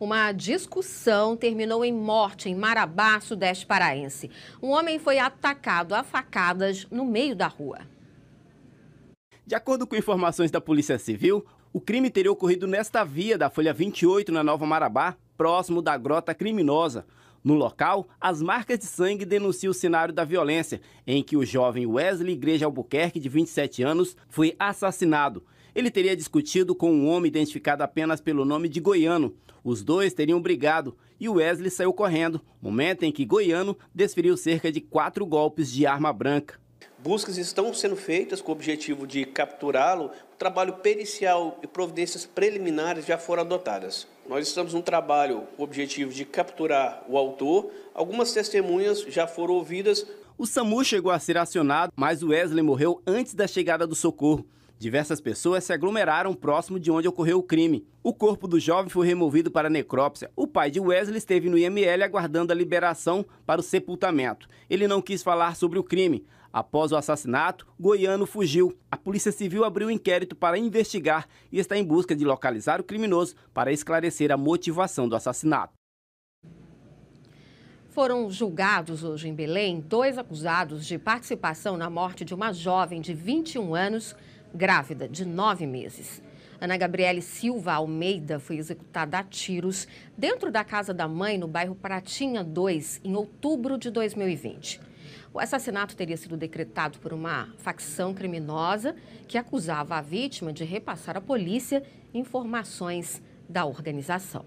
Uma discussão terminou em morte em Marabá, sudeste paraense. Um homem foi atacado a facadas no meio da rua. De acordo com informações da Polícia Civil, o crime teria ocorrido nesta via da Folha 28 na Nova Marabá, próximo da Grota Criminosa. No local, as marcas de sangue denunciam o cenário da violência, em que o jovem Wesley Igreja Albuquerque, de 27 anos, foi assassinado. Ele teria discutido com um homem identificado apenas pelo nome de Goiano. Os dois teriam brigado e Wesley saiu correndo, momento em que Goiano desferiu cerca de quatro golpes de arma branca. Buscas estão sendo feitas com o objetivo de capturá-lo. O trabalho pericial e providências preliminares já foram adotadas. Nós estamos num trabalho com o objetivo de capturar o autor. Algumas testemunhas já foram ouvidas. O SAMU chegou a ser acionado, mas Wesley morreu antes da chegada do socorro. Diversas pessoas se aglomeraram próximo de onde ocorreu o crime. O corpo do jovem foi removido para necrópsia. O pai de Wesley esteve no IML aguardando a liberação para o sepultamento. Ele não quis falar sobre o crime. Após o assassinato, Goiano fugiu. A Polícia Civil abriu um inquérito para investigar e está em busca de localizar o criminoso para esclarecer a motivação do assassinato. Foram julgados hoje em Belém dois acusados de participação na morte de uma jovem de 21 anos grávida, de nove meses. Ana Gabriele Silva Almeida foi executada a tiros dentro da casa da mãe no bairro Pratinha 2, em outubro de 2020. O assassinato teria sido decretado por uma facção criminosa que acusava a vítima de repassar à polícia informações da organização.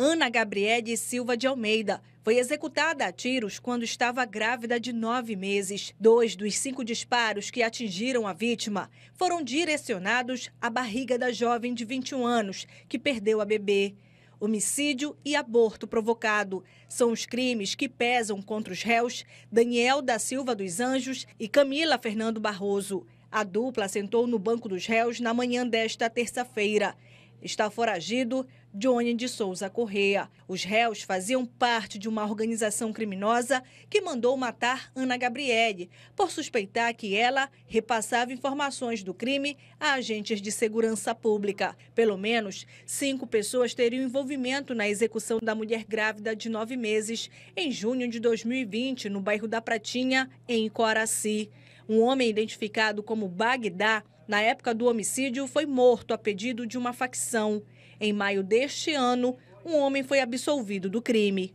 Ana Gabriele Silva de Almeida. Foi executada a tiros quando estava grávida de nove meses. Dois dos cinco disparos que atingiram a vítima foram direcionados à barriga da jovem de 21 anos, que perdeu a bebê. Homicídio e aborto provocado são os crimes que pesam contra os réus Daniel da Silva dos Anjos e Camila Fernando Barroso. A dupla sentou no banco dos réus na manhã desta terça-feira. Está foragido Johnny de Souza Correa. Os réus faziam parte de uma organização criminosa que mandou matar Ana Gabriele, por suspeitar que ela repassava informações do crime a agentes de segurança pública. Pelo menos cinco pessoas teriam envolvimento na execução da mulher grávida de nove meses em junho de 2020, no bairro da Pratinha, em Coraci. Um homem identificado como Bagdá na época do homicídio, foi morto a pedido de uma facção. Em maio deste ano, um homem foi absolvido do crime.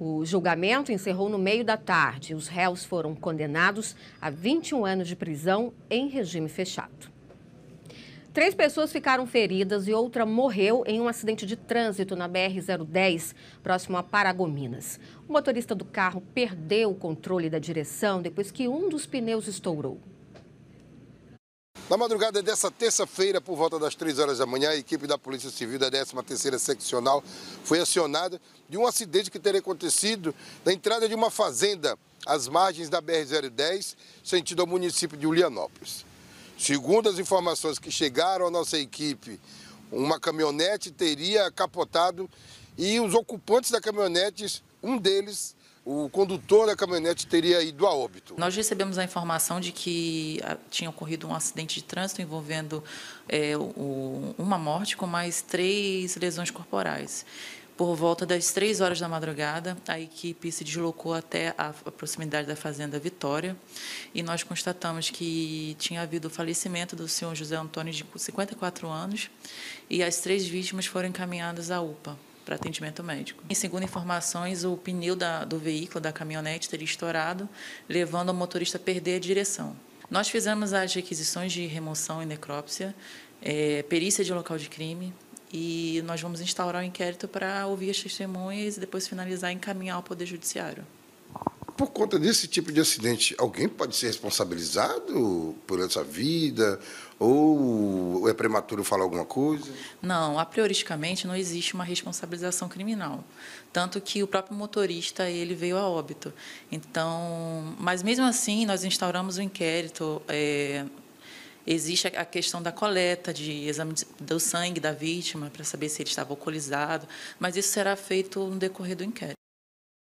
O julgamento encerrou no meio da tarde. Os réus foram condenados a 21 anos de prisão em regime fechado. Três pessoas ficaram feridas e outra morreu em um acidente de trânsito na BR-010, próximo a Paragominas. O motorista do carro perdeu o controle da direção depois que um dos pneus estourou. Na madrugada dessa terça-feira, por volta das 3 horas da manhã, a equipe da Polícia Civil da 13ª Seccional foi acionada de um acidente que teria acontecido na entrada de uma fazenda às margens da BR-010, sentido ao município de Ulianópolis. Segundo as informações que chegaram à nossa equipe, uma caminhonete teria capotado e os ocupantes da caminhonete, um deles o condutor da caminhonete teria ido a óbito. Nós recebemos a informação de que ah, tinha ocorrido um acidente de trânsito envolvendo é, o, uma morte com mais três lesões corporais. Por volta das três horas da madrugada, a equipe se deslocou até a proximidade da Fazenda Vitória e nós constatamos que tinha havido o falecimento do senhor José Antônio, de 54 anos, e as três vítimas foram encaminhadas à UPA para atendimento médico. E segundo informações, o pneu da, do veículo, da caminhonete, teria estourado, levando o motorista a perder a direção. Nós fizemos as requisições de remoção e necrópsia, é, perícia de local de crime, e nós vamos instaurar o um inquérito para ouvir as testemunhas e depois finalizar e encaminhar ao Poder Judiciário por conta desse tipo de acidente, alguém pode ser responsabilizado por essa vida? Ou é prematuro falar alguma coisa? Não, prioristicamente não existe uma responsabilização criminal. Tanto que o próprio motorista ele veio a óbito. Então, mas mesmo assim, nós instauramos o um inquérito. É, existe a questão da coleta de exame do sangue da vítima para saber se ele estava alcoolizado, mas isso será feito no decorrer do inquérito.